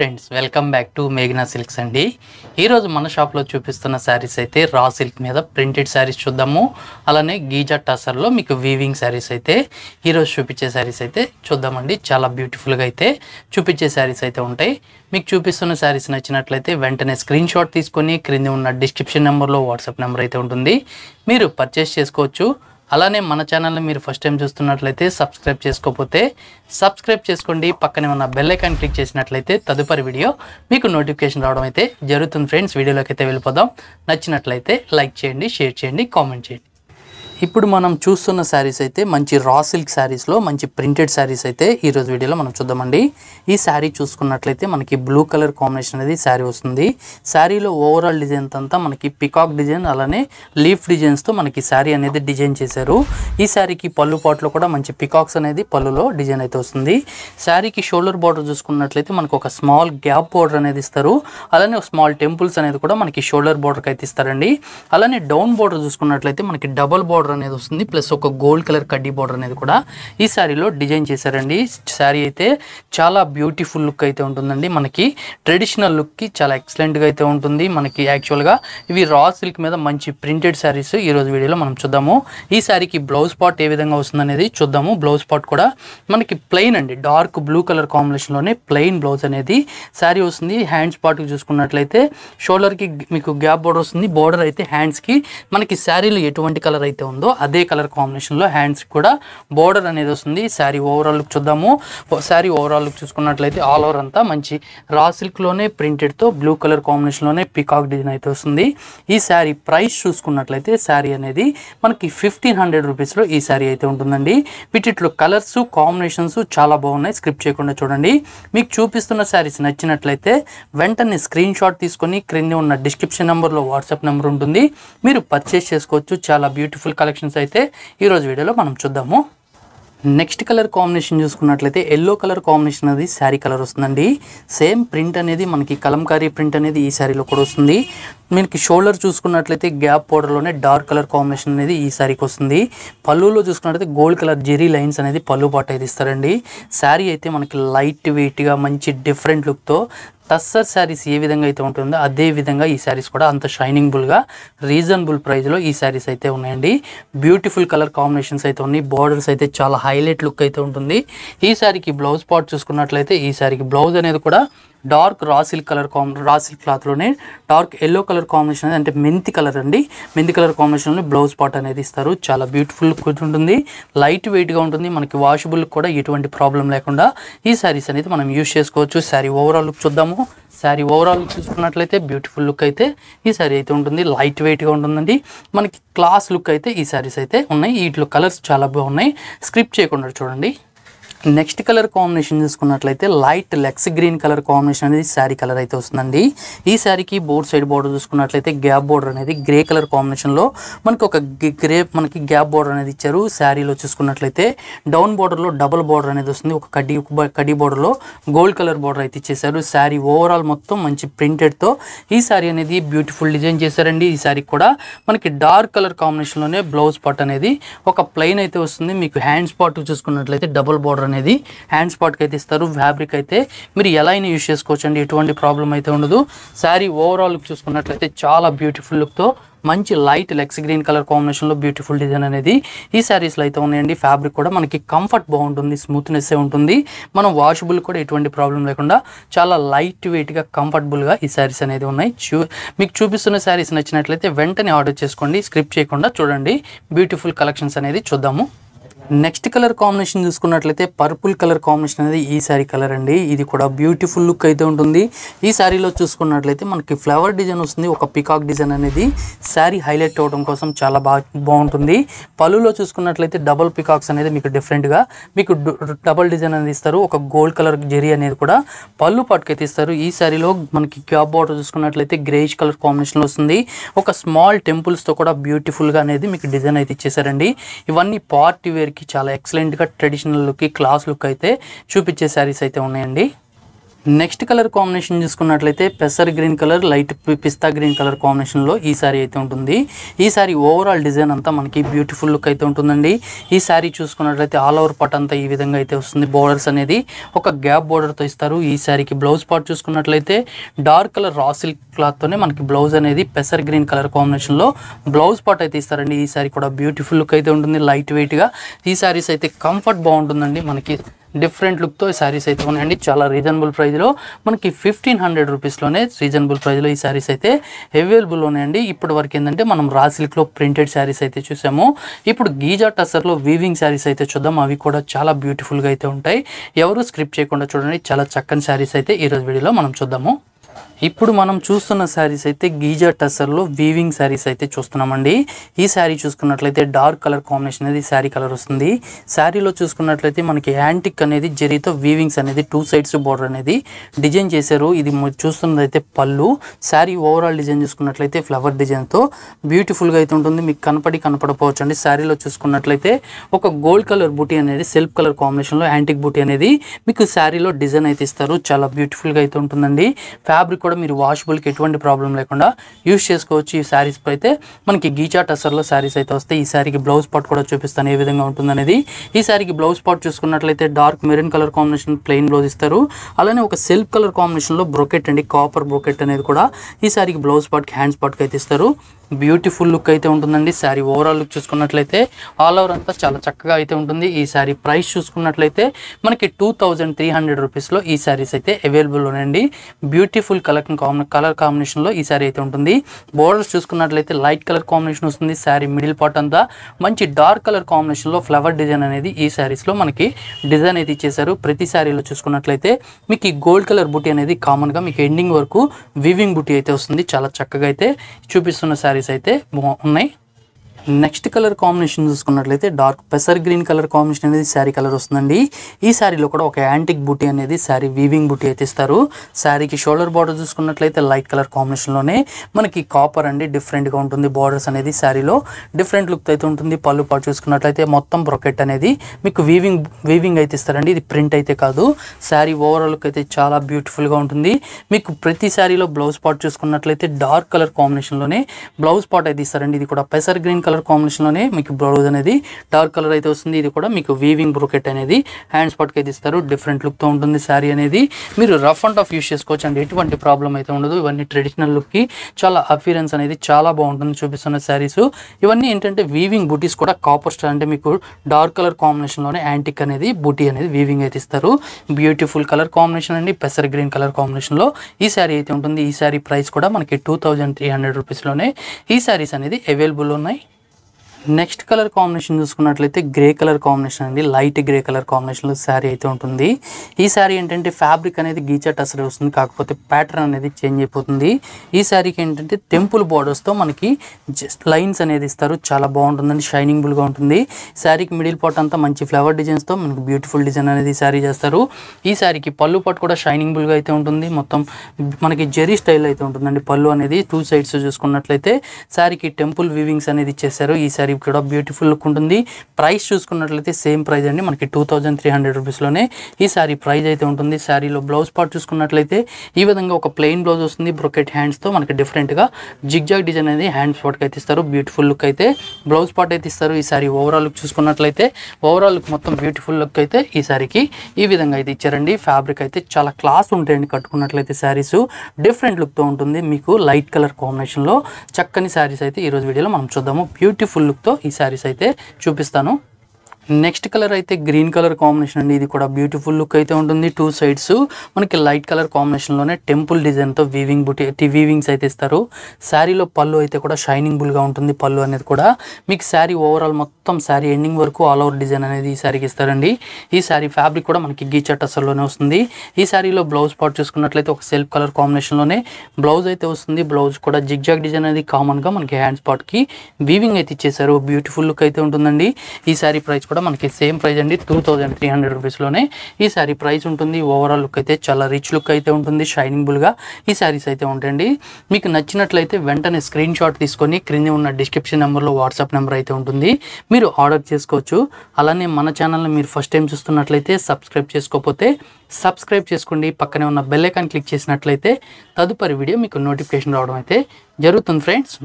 friends welcome back to మేఘనా సిల్క్స్ అండి ఈరోజు మన షాప్లో చూపిస్తున్న శారీస్ అయితే రా సిల్క్ మీద ప్రింటెడ్ శారీస్ చూద్దాము అలానే గీజా టసర్లో మీకు వీవింగ్ శారీస్ అయితే ఈరోజు చూపించే శారీస్ అయితే చూద్దామండి చాలా బ్యూటిఫుల్గా అయితే చూపించే శారీస్ అయితే ఉంటాయి మీకు చూపిస్తున్న శారీస్ నచ్చినట్లయితే వెంటనే స్క్రీన్ షాట్ తీసుకొని క్రింది ఉన్న డిస్క్రిప్షన్ నెంబర్లో వాట్సాప్ నెంబర్ అయితే ఉంటుంది మీరు పర్చేస్ చేసుకోవచ్చు అలానే మన ఛానల్ని మీరు ఫస్ట్ టైం చూస్తున్నట్లయితే సబ్స్క్రైబ్ చేసుకోకపోతే సబ్స్క్రైబ్ చేసుకోండి పక్కనే ఉన్న బెల్లైకాన్ క్లిక్ చేసినట్లయితే తదుపరి వీడియో మీకు నోటిఫికేషన్ రావడం అయితే జరుగుతుంది ఫ్రెండ్స్ వీడియోలోకి అయితే వెళ్ళిపోదాం నచ్చినట్లయితే లైక్ చేయండి షేర్ చేయండి కామెంట్ చేయండి ఇప్పుడు మనం చూస్తున్న శారీస్ అయితే మంచి రా సిల్క్ శారీస్లో మంచి ప్రింటెడ్ శారీస్ అయితే ఈరోజు వీడియోలో మనం చూద్దామండి ఈ శారీ చూసుకున్నట్లయితే మనకి బ్లూ కలర్ కాంబినేషన్ అనేది శారీ వస్తుంది శారీలో ఓవరాల్ డిజైన్ అంతా మనకి పికాక్ డిజైన్ అలానే లీఫ్ డిజైన్స్తో మనకి శారీ అనేది డిజైన్ చేశారు ఈ శారీకి పళ్ళు పాట్లో కూడా మంచి పికాక్స్ అనేది పళ్ళులో డిజైన్ అయితే వస్తుంది శారీకి షోల్డర్ బార్డర్ చూసుకున్నట్లయితే మనకు ఒక స్మాల్ గ్యాప్ బార్డర్ అనేది ఇస్తారు అలానే ఒక స్మాల్ టెంపుల్స్ అనేది కూడా మనకి షోల్డర్ బార్డర్కి అయితే ఇస్తారండి అలానే డౌన్ బార్డర్ చూసుకున్నట్లయితే మనకి డబల్ బార్డర్ బార్డర్ అనేది వస్తుంది ప్లస్ ఒక గోల్డ్ కలర్ కడ్డీ బార్డర్ అనేది కూడా ఈ శారీలో డిజైన్ చేశారండి శారీ అయితే చాలా బ్యూటిఫుల్ లుక్ అయితే ఉంటుందండి మనకి ట్రెడిషనల్ లుక్కి చాలా ఎక్సలెంట్గా అయితే ఉంటుంది మనకి యాక్చువల్గా ఇవి రా సిల్క్ మీద మంచి ప్రింటెడ్ శారీస్ ఈరోజు వీడియోలో మనం చూద్దాము ఈ శారీకి బ్లౌజ్ పాట్ ఏ విధంగా వస్తుంది అనేది చూద్దాము బ్లౌజ్ పాట్ కూడా మనకి ప్లెయిన్ అండి డార్క్ బ్లూ కలర్ కాంబినేషన్లోనే ప్లెయిన్ బ్లౌజ్ అనేది శారీ వస్తుంది హ్యాండ్స్ పార్ట్కి చూసుకున్నట్లయితే షోల్డర్కి మీకు గ్యాప్ బోర్డర్ వస్తుంది బోర్డర్ అయితే హ్యాండ్స్కి మనకి శారీలో ఎటువంటి కలర్ అయితే ఉంది ఉందో అదే కలర్ కాంబినేషన్లో హ్యాండ్స్ కూడా బోర్డర్ అనేది వస్తుంది శారీ ఓవరాల్ లుక్ చూద్దాము శారీ ఓవరాల్ లుక్ చూసుకున్నట్లయితే ఆల్ ఓవర్ అంతా మంచి రా సిల్క్లోనే ప్రింటెడ్తో బ్లూ కలర్ కాంబినేషన్లోనే పికాక్ డిజైన్ అయితే వస్తుంది ఈ శారీ ప్రైస్ చూసుకున్నట్లయితే శారీ అనేది మనకి ఫిఫ్టీన్ హండ్రెడ్ రూపీస్లో ఈ శారీ అయితే ఉంటుందండి వీటిలో కలర్స్ కాంబినేషన్స్ చాలా బాగున్నాయి స్క్రిప్ట్ చేయకుండా చూడండి మీకు చూపిస్తున్న శారీస్ నచ్చినట్లయితే వెంటనే స్క్రీన్ షాట్ తీసుకొని క్రింద ఉన్న డిస్క్రిప్షన్ నెంబర్లో వాట్సాప్ నెంబర్ ఉంటుంది మీరు పర్చేస్ చేసుకోవచ్చు చాలా బ్యూటిఫుల్ కలెక్షన్స్ అయితే ఈరోజు వీడియోలో మనం చూద్దాము నెక్స్ట్ కలర్ కాంబినేషన్ చూసుకున్నట్లయితే ఎల్లో కలర్ కాంబినేషన్ అనేది శారీ కలర్ వస్తుందండి సేమ్ ప్రింట్ అనేది మనకి కలంకారీ ప్రింట్ అనేది ఈ శారీలో కూడా వస్తుంది మనకి షోల్డర్ చూసుకున్నట్లయితే గ్యాప్ బోర్డర్లోనే డార్క్ కలర్ కాంబినేషన్ అనేది ఈ శారీకి వస్తుంది పళ్ళులో చూసుకున్నట్లయితే గోల్డ్ కలర్ జెరీ లైన్స్ అనేది పళ్ళు పాట అయితే ఇస్తారండి శారీ అయితే మనకి లైట్ వెయిట్గా మంచి డిఫరెంట్ లుక్తో టస్సర్ శారీస్ ఏ విధంగా అయితే ఉంటుందో అదే విధంగా ఈ శారీస్ కూడా అంత షైనింగ్బుల్గా రీజనబుల్ ప్రైస్లో ఈ శారీస్ అయితే ఉన్నాయండి బ్యూటిఫుల్ కలర్ కాంబినేషన్స్ అయితే ఉన్నాయి బార్డర్స్ అయితే చాలా హైలైట్ లుక్ అయితే ఉంటుంది ఈ శారీకి బ్లౌజ్ పార్ట్ చూసుకున్నట్లయితే ఈ శారీకి బ్లౌజ్ అనేది కూడా dark raw silk colour comb raw silk క్లాత్లోనే డార్క్ ఎల్లో కలర్ కాంబినేషన్ అనేది అంటే మెంతి కలర్ అండి మెంతి కలర్ కాంబినేషన్లో బ్లౌజ్ పాట్ అనేది ఇస్తారు చాలా బ్యూటిఫుల్ ఉంటుంది లైట్ వెయిట్గా ఉంటుంది మనకి వాషబుల్ కూడా ఎటువంటి ప్రాబ్లం లేకుండా ఈ శారీస్ అనేది మనం యూజ్ చేసుకోవచ్చు శారీ ఓవరాల్ లుక్ చూద్దాము శారీ ఓవరాల్ చూసుకున్నట్లయితే బ్యూటిఫుల్ లుక్ అయితే ఈ శారీ అయితే ఉంటుంది లైట్ వెయిట్గా ఉంటుందండి మనకి క్లాస్ లుక్ అయితే ఈ శారీస్ అయితే ఉన్నాయి వీటిలో కలర్స్ చాలా బాగున్నాయి స్క్రిప్ట్ చేయకుండా చూడండి నెక్స్ట్ కలర్ కాంబినేషన్ చూసుకున్నట్లయితే లైట్ లెక్స్ గ్రీన్ కలర్ కాంబినేషన్ అనేది శారీ కలర్ అయితే వస్తుందండి ఈ శారీకి బోర్డ్ సైడ్ బోర్డర్ చూసుకున్నట్లయితే గ్యాప్ బోర్డర్ అనేది గ్రే కలర్ కాంబినేషన్లో మనకి ఒక గ్రే మనకి గ్యాప్ బోర్డర్ అనేది ఇచ్చారు శారీలో చూసుకున్నట్లయితే డౌన్ లో డబుల్ బోర్డర్ అనేది వస్తుంది ఒక కడ్డీ కడ్డీ లో గోల్డ్ కలర్ బోర్డర్ అయితే ఇచ్చేసారు శారీ ఓవరాల్ మొత్తం మంచి ప్రింటెడ్తో ఈ శారీ అనేది బ్యూటిఫుల్ డిజైన్ చేశారండి ఈ శారీ కూడా మనకి డార్క్ కలర్ కాంబినేషన్లోనే బ్లౌజ్ పార్ట్ అనేది ఒక ప్లెయిన్ అయితే వస్తుంది మీకు హ్యాండ్స్ పార్ట్ చూసుకున్నట్లయితే డబుల్ బోర్డర్ అనేది హ్యాండ్ స్పాట్కి అయితే ఇస్తారు ఫ్యాబ్రిక్ అయితే మీరు ఎలా అయినా యూజ్ చేసుకోవచ్చు అండి ఎటువంటి ప్రాబ్లం అయితే ఉండదు శారీ ఓవరాల్ లుక్ చూసుకున్నట్లయితే చాలా బ్యూటిఫుల్ లుక్తో మంచి లైట్ లెక్స్ గ్రీన్ కలర్ కాంబినేషన్లో బ్యూటిఫుల్ డిజైన్ అనేది ఈ శారీస్లో అయితే ఉన్నాయండి ఫ్యాబ్రిక్ కూడా మనకి కంఫర్ట్ బాగుంటుంది స్మూత్నెస్ ఉంటుంది మనం వాషబుల్ కూడా ఎటువంటి ప్రాబ్లం లేకుండా చాలా లైట్ వెయిట్గా కంఫర్టబుల్గా ఈ శారీస్ అనేది ఉన్నాయి మీకు చూపిస్తున్న శారీస్ నచ్చినట్లయితే వెంటనే ఆర్డర్ చేసుకోండి స్క్రిప్ట్ చేయకుండా చూడండి బ్యూటిఫుల్ కలెక్షన్స్ అనేది చూద్దాము నెక్స్ట్ కలర్ కాంబినేషన్ చూసుకున్నట్లయితే పర్పుల్ కలర్ కాంబినేషన్ అనేది ఈ శారీ కలర్ అండి ఇది కూడా బ్యూటిఫుల్ లుక్ అయితే ఉంటుంది ఈ శారీలో చూసుకున్నట్లయితే మనకి ఫ్లవర్ డిజైన్ వస్తుంది ఒక పికాక్ డిజైన్ అనేది శారీ హైలైట్ అవడం కోసం చాలా బాగా బాగుంటుంది పళ్ళులో చూసుకున్నట్లయితే డబల్ పికాక్స్ అనేది మీకు డిఫరెంట్గా మీకు డబల్ డిజైన్ అనేది ఇస్తారు ఒక గోల్డ్ కలర్ జెరీ అనేది కూడా పళ్ళు పాటుకైతే ఇస్తారు ఈ శారీలో మనకి క్యాబ్ బాటర్ చూసుకున్నట్లయితే గ్రేష్ కలర్ కాంబినేషన్లో వస్తుంది ఒక స్మాల్ టెంపుల్స్తో కూడా బ్యూటిఫుల్గా అనేది మీకు డిజైన్ అయితే ఇచ్చేసారండి ఇవన్నీ పార్టీ వేర్కి చాలా చాలా ఎక్సలెంట్గా ట్రెడిషనల్ లుక్కి క్లాస్ లుక్ అయితే చూపించే శారీస్ అయితే ఉన్నాయండి నెక్స్ట్ కలర్ కాంబినేషన్ చూసుకున్నట్లయితే పెసర్ గ్రీన్ కలర్ లైట్ పిస్తా గ్రీన్ కలర్ కాంబినేషన్లో ఈ శారీ అయితే ఉంటుంది ఈ శారీ ఓవరాల్ డిజైన్ అంతా మనకి బ్యూటిఫుల్ లుక్ అయితే ఉంటుందండి ఈ శారీ చూసుకున్నట్లయితే ఆల్ ఓవర్ పట్ అంతా ఈ విధంగా అయితే వస్తుంది బోర్డర్స్ అనేది ఒక గ్యాప్ బోర్డర్తో ఇస్తారు ఈ శారీకి బ్లౌజ్ పార్ట్ చూసుకున్నట్లయితే డార్క్ కలర్ రా సిల్క్ క్లాత్తోనే మనకి బ్లౌజ్ అనేది పెసర్ గ్రీన్ కలర్ కాంబినేషన్లో బ్లౌజ్ పార్ట్ అయితే ఇస్తారండి ఈ శారీ కూడా బ్యూటిఫుల్ లుక్ అయితే ఉంటుంది లైట్ వెయిట్గా ఈ శారీస్ అయితే కంఫర్ట్ బాగుంటుందండి మనకి డిఫరెంట్ లుక్తో ఈ శారీస్ అయితే ఉన్నాయండి చాలా రీజనబుల్ ప్రైస్లో మనకి ఫిఫ్టీన్ హండ్రెడ్ రూపీస్లోనే రీజనబుల్ ప్రైస్లో ఈ శారీస్ అయితే అవైలబుల్ ఉన్నాయండి ఇప్పటి వరకు ఏంటంటే మనం రా సిల్క్లో ప్రింటెడ్ శారీస్ అయితే చూసాము ఇప్పుడు గీజా టసర్లో వీవింగ్ శారీస్ అయితే చూద్దాం అవి కూడా చాలా బ్యూటిఫుల్గా అయితే ఉంటాయి ఎవరు స్క్రిప్ట్ చేయకుండా చూడండి చాలా చక్కని శారీస్ అయితే ఈరోజు వీడియోలో మనం చూద్దాము ఇప్పుడు మనం చూస్తున్న శారీస్ అయితే గీజా టసర్లో వీవింగ్ శారీస్ అయితే చూస్తున్నామండి ఈ శారీ చూసుకున్నట్లయితే డార్క్ కలర్ కాంబినేషన్ అనేది శారీ కలర్ వస్తుంది శారీలో చూసుకున్నట్లయితే మనకి యాంటిక్ అనేది జరీతో వీవింగ్స్ అనేది టూ సైడ్స్ బోర్డర్ అనేది డిజైన్ చేశారు ఇది చూస్తున్నది అయితే పళ్ళు శారీ ఓవరాల్ డిజైన్ చూసుకున్నట్లయితే ఫ్లవర్ డిజైన్తో బ్యూటిఫుల్గా అయితే ఉంటుంది మీకు కనపడి కనపడపోవచ్చు అండి శారీలో చూసుకున్నట్లయితే ఒక గోల్డ్ కలర్ బూటీ అనేది సెల్ఫ్ కలర్ కాంబినేషన్లో యాంటిక్ బూటీ అనేది మీకు శారీలో డిజైన్ అయితే ఇస్తారు చాలా బ్యూటిఫుల్గా అయితే ఉంటుందండి ఫ్యా ఫ్యాబ్రిక్ కూడా మీరు వాషబుల్కి ఎటువంటి ప్రాబ్లం లేకుండా యూస్ చేసుకోవచ్చు ఈ శారీస్ అయితే మనకి గీచా టసర్లో శారీస్ అయితే వస్తాయి ఈ శారీకి బ్లౌజ్ పాట్ కూడా చూపిస్తాను ఏ విధంగా ఉంటుందనేది ఈ శారీకి బ్లౌజ్ పాట్ చూసుకున్నట్లయితే dark maroon colour combination plain blouse ఇస్తారు అలానే ఒక సిల్క్ కలర్ కాంబినేషన్లో బ్రోకెట్ అండి కాపర్ బ్రోకెట్ అనేది కూడా ఈ శారీకి బ్లౌజ్ పాట్కి హ్యాండ్స్ పాట్కి అయితే ఇస్తారు బ్యూటిఫుల్ లుక్ అయితే ఉంటుందండి శారీ ఓవరాల్ లుక్ చూసుకున్నట్లయితే ఆల్ ఓవర్ అంతా చాలా చక్కగా అయితే ఉంటుంది ఈ శారీ ప్రైస్ చూసుకున్నట్లయితే మనకి టూ థౌజండ్ త్రీ హండ్రెడ్ రూపీస్లో ఈ శారీస్ అయితే అవైలబుల్ ఉన్నాయండి బ్యూటిఫుల్ కలర్ కలర్ కాంబినేషన్లో ఈ శారీ అయితే ఉంటుంది బోర్డర్స్ చూసుకున్నట్లయితే లైట్ కలర్ కాంబినేషన్ వస్తుంది శారీ మిడిల్ పార్ట్ అంతా మంచి డార్క్ కలర్ కాంబినేషన్లో ఫ్లవర్ డిజైన్ అనేది ఈ శారీస్లో మనకి డిజైన్ అయితే ఇచ్చేసారు ప్రతి శారీలో చూసుకున్నట్లయితే మీకు ఈ గోల్డ్ కలర్ బుటీ అనేది కామన్గా మీకు ఎండింగ్ వరకు వివింగ్ బుటీ అయితే వస్తుంది చాలా చక్కగా అయితే చూపిస్తున్న శారీ శారీస్ అయితే ఉన్నాయి నెక్స్ట్ కలర్ కాంబినేషన్ చూసుకున్నట్లయితే డార్క్ పెసర్ గ్రీన్ కలర్ కాంబినేషన్ అనేది శారీ కలర్ వస్తుందండి ఈ శారీలో కూడా ఒక యాంటిక్ బుటీ అనేది శారీ వీవింగ్ బూటీ అయితే ఇస్తారు శారీకి షోల్డర్ బార్డర్ చూసుకున్నట్లయితే లైట్ కలర్ కాంబినేషన్లోనే మనకి కాపర్ అండి డిఫరెంట్గా ఉంటుంది బార్డర్స్ అనేది శారీలో డిఫరెంట్ లుక్ అయితే ఉంటుంది పళ్ళు పాటు చూసుకున్నట్లయితే మొత్తం బ్రొకెట్ అనేది మీకు వీవింగ్ వీవింగ్ అయితే ఇస్తారండి ఇది ప్రింట్ అయితే కాదు శారీ ఓవరాల్ లుక్ అయితే చాలా బ్యూటిఫుల్గా ఉంటుంది మీకు ప్రతి శారీలో బ్లౌజ్ పాట్ చూసుకున్నట్లయితే డార్క్ కలర్ కాంబినేషన్లోనే బ్లౌజ్ పాట్ అయితే ఇస్తారండి ఇది కూడా పెసర్ గ్రీన్ కలర్ కలర్ కాంబినేషన్లోనే మీకు బ్లౌజ్ అనేది డార్క్ కలర్ అయితే వస్తుంది ఇది కూడా మీకు వీవింగ్ బ్రోకెట్ అనేది హ్యాండ్స్ పట్టుకు అయితే ఇస్తారు డిఫరెంట్ లుక్తో ఉంటుంది శారీ అనేది మీరు రఫ్ అండ్ ఆఫ్ యూస్ చేసుకోవచ్చు అండి ఎటువంటి ప్రాబ్లం అయితే ఉండదు ఇవన్నీ ట్రెడిషనల్ లుక్కి చాలా అపీరెన్స్ అనేది చాలా బాగుంటుంది చూపిస్తున్న శారీస్ ఇవన్నీ ఏంటంటే వీవింగ్ బూటీస్ కూడా కాపర్ స్టార్ అంటే మీకు డార్క్ కలర్ కాంబినేషన్లోనే యాంటిక్ అనేది బూటీ అనేది వీవింగ్ అయితే ఇస్తారు బ్యూటిఫుల్ కలర్ కాంబినేషన్ అండి పెసర్ గ్రీన్ కలర్ కాంబినేషన్లో ఈ శారీ అయితే ఉంటుంది ఈ శారీ ప్రైస్ కూడా మనకి టూ థౌజండ్ త్రీ హండ్రెడ్ రూపీస్లోనే ఈ శారీస్ అనేది అవైలబుల్ ఉన్నాయి నెక్స్ట్ కలర్ కాంబినేషన్ చూసుకున్నట్లయితే గ్రే కలర్ కాంబినేషన్ అండి లైట్ గ్రే కలర్ కాంబినేషన్లో శారీ అయితే ఉంటుంది ఈ శారీ ఏంటంటే ఫ్యాబ్రిక్ అనేది గీచా అసలు వస్తుంది కాకపోతే ప్యాటర్న్ అనేది చేంజ్ అయిపోతుంది ఈ శారీకి ఏంటంటే టెంపుల్ బార్డర్స్తో మనకి లైన్స్ అనేది ఇస్తారు చాలా బాగుంటుందండి గా ఉంటుంది శారీకి మిడిల్ పార్ట్ అంతా మంచి ఫ్లవర్ డిజైన్స్తో మనకి బ్యూటిఫుల్ డిజైన్ అనేది శారీ చేస్తారు ఈ శారీకి పళ్ళు పాటు కూడా గా అయితే ఉంటుంది మొత్తం మనకి జెరీ స్టైల్ అయితే ఉంటుందండి పళ్ళు అనేది టూ సైడ్స్ చూసుకున్నట్లయితే శారీకి టెంపుల్ వివింగ్స్ అనేది ఇచ్చేసారు ఈ శారీ శారీ కూడా బ్యూటిఫుల్ లుక్ ఉంటుంది ప్రైస్ చూసుకున్నట్లయితే సేమ్ ప్రైస్ అండి మనకి టూ థౌజండ్ త్రీ హండ్రెడ్ రూపీస్లోనే ఈ శారీ ప్రైస్ అయితే ఉంటుంది శారీలో బ్లౌజ్ పార్ట్ చూసుకున్నట్లయితే ఈ విధంగా ఒక ప్లెయిన్ బ్లౌజ్ వస్తుంది బ్రొకెట్ హ్యాండ్స్తో మనకి డిఫరెంట్గా జిగ్జాగ్ డిజైన్ అనేది హ్యాండ్ స్పాట్కి అయితే ఇస్తారు బ్యూటిఫుల్ లుక్ అయితే బ్లౌజ్ పార్ట్ అయితే ఇస్తారు ఈ శారీ ఓవరాల్ లుక్ చూసుకున్నట్లయితే ఓవరాల్ లుక్ మొత్తం బ్యూటిఫుల్ లుక్ అయితే ఈ శారీకి ఈ విధంగా అయితే ఇచ్చారండి ఫ్యాబ్రిక్ అయితే చాలా క్లాస్ ఉంటాయండి కట్టుకున్నట్లయితే శారీస్ డిఫరెంట్ లుక్తో ఉంటుంది మీకు లైట్ కలర్ కాంబినేషన్లో చక్కని శారీస్ అయితే ఈరోజు వీడియోలో మనం చూద్దాము బ్యూటిఫుల్ లుక్ గుర్తుతో ఈసారీస్ అయితే చూపిస్తాను నెక్స్ట్ కలర్ అయితే గ్రీన్ కలర్ కాంబినేషన్ అండి ఇది కూడా బ్యూటిఫుల్ లుక్ అయితే ఉంటుంది టూ సైడ్స్ మనకి లైట్ కలర్ కాంబినేషన్లోనే టెంపుల్ డిజైన్తో వీవింగ్ బుటీ వీవింగ్స్ అయితే ఇస్తారు శారీలో పళ్ళు అయితే కూడా షైనింగ్ బుల్గా ఉంటుంది పళ్ళు అనేది కూడా మీకు శారీ ఓవరాల్ మొత్తం శారీ ఎండింగ్ వరకు ఆల్ ఓవర్ డిజైన్ అనేది ఈ శారీకి ఇస్తారండి ఈ శారీ ఫ్యాబ్రిక్ కూడా మనకి గీచట్ అసల్లోనే వస్తుంది ఈ శారీలో బ్లౌజ్ పాటు చూసుకున్నట్లయితే ఒక సెల్ఫ్ కలర్ కాంబినేషన్లోనే బ్లౌజ్ అయితే వస్తుంది బ్లౌజ్ కూడా జిగ్జాగ్ డిజైన్ అనేది కామన్గా మనకి హ్యాండ్స్ కి వీవింగ్ అయితే ఇచ్చేసారు బ్యూటిఫుల్ లుక్ అయితే ఉంటుందండి ఈ శారీ ప్రైస్ కూడా కూడా మనకి సేమ్ ప్రైస్ అండి టూ థౌజండ్ త్రీ హండ్రెడ్ రూపీస్లోనే ఈ శారీ ప్రైస్ ఉంటుంది ఓవరాల్ లుక్ అయితే చాలా రిచ్ లుక్ అయితే ఉంటుంది షైనింగ్ బుల్గా ఈ శారీస్ అయితే ఉంటాయండి మీకు నచ్చినట్లయితే వెంటనే స్క్రీన్ షాట్ తీసుకొని క్రింద ఉన్న డిస్క్రిప్షన్ నెంబర్లో వాట్సాప్ నెంబర్ అయితే ఉంటుంది మీరు ఆర్డర్ చేసుకోవచ్చు అలానే మన ఛానల్ని మీరు ఫస్ట్ టైం చూస్తున్నట్లయితే సబ్స్క్రైబ్ చేసుకోకపోతే సబ్స్క్రైబ్ చేసుకోండి పక్కనే ఉన్న బెల్లైకాన్ క్లిక్ చేసినట్లయితే తదుపరి వీడియో మీకు నోటిఫికేషన్ రావడం అయితే జరుగుతుంది ఫ్రెండ్స్